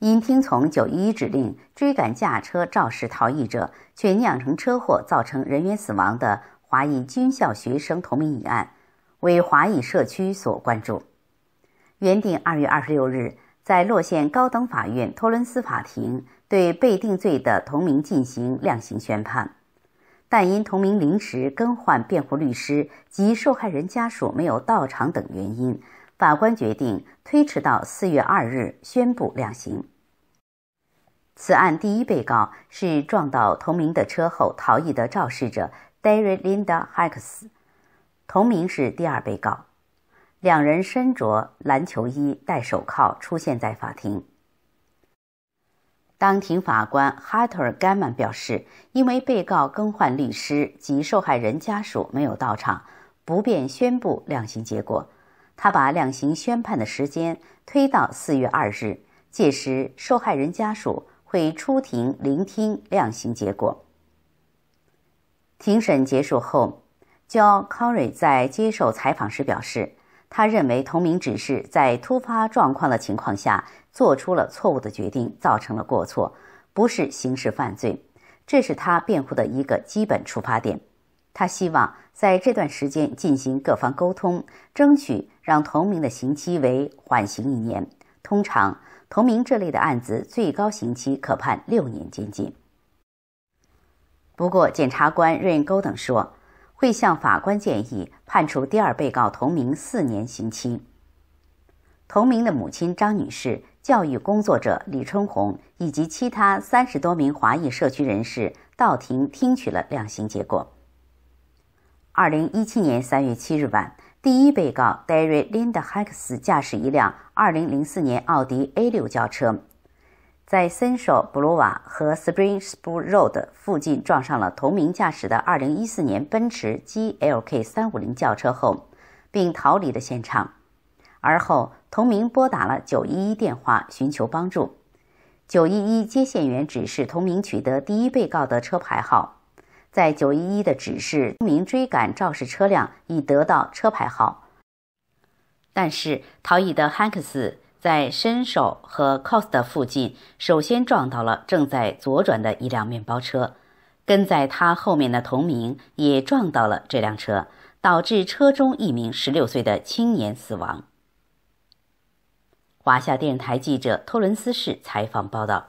因听从“九一一”指令追赶驾车肇事逃逸者，却酿成车祸，造成人员死亡的华裔军校学生同名一案，为华裔社区所关注。原定二月二十六日在洛县高等法院托伦斯法庭对被定罪的同名进行量刑宣判，但因同名临时更换辩护律师及受害人家属没有到场等原因。法官决定推迟到四月二日宣布量刑。此案第一被告是撞到同名的车后逃逸的肇事者 Daryl Linda Hicks，同名是第二被告。两人身着篮球衣、戴手铐出现在法庭。当庭法官 h u r t e r Gammel 表示，因为被告更换律师及受害人家属没有到场，不便宣布量刑结果。他把量刑宣判的时间推到四月二日，届时受害人家属会出庭聆听量刑结果。庭审结束后，Joe c o r r y 在接受采访时表示，他认为同名指示在突发状况的情况下做出了错误的决定，造成了过错，不是刑事犯罪，这是他辩护的一个基本出发点。他希望在这段时间进行各方沟通，争取让同明的刑期为缓刑一年。通常，同明这类的案子最高刑期可判六年监禁。不过，检察官任恩·高等说，会向法官建议判处第二被告同明四年刑期。同明的母亲张女士、教育工作者李春红以及其他三十多名华裔社区人士到庭听取了量刑结果。二零一七年三月七日晚，第一被告 Darryl i n d a Hicks 驾驶一辆二零零四年奥迪 A 六轿车，在 Central b o l a 和 Spring s p r Road 附近撞上了同名驾驶的二零一四年奔驰 GLK 三五零轿车后，并逃离了现场。而后，同名拨打了九一一电话寻求帮助。九一一接线员指示同名取得第一被告的车牌号。在九一一的指示，同名追赶肇事车辆，已得到车牌号。但是逃逸的汉克斯在伸手和 Cost 附近，首先撞到了正在左转的一辆面包车，跟在他后面的同名也撞到了这辆车，导致车中一名十六岁的青年死亡。华夏电视台记者托伦斯市采访报道。